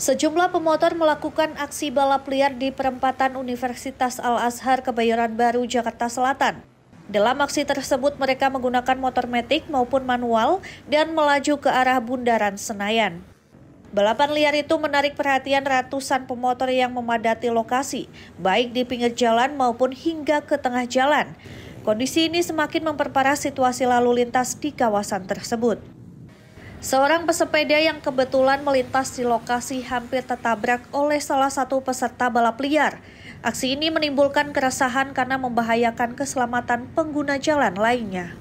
Sejumlah pemotor melakukan aksi balap liar di perempatan Universitas Al-Azhar, Kebayoran Baru, Jakarta Selatan. Dalam aksi tersebut, mereka menggunakan motor metik maupun manual dan melaju ke arah Bundaran Senayan. Balapan liar itu menarik perhatian ratusan pemotor yang memadati lokasi, baik di pinggir jalan maupun hingga ke tengah jalan. Kondisi ini semakin memperparah situasi lalu lintas di kawasan tersebut. Seorang pesepeda yang kebetulan melintas di lokasi hampir tertabrak oleh salah satu peserta balap liar. Aksi ini menimbulkan keresahan karena membahayakan keselamatan pengguna jalan lainnya.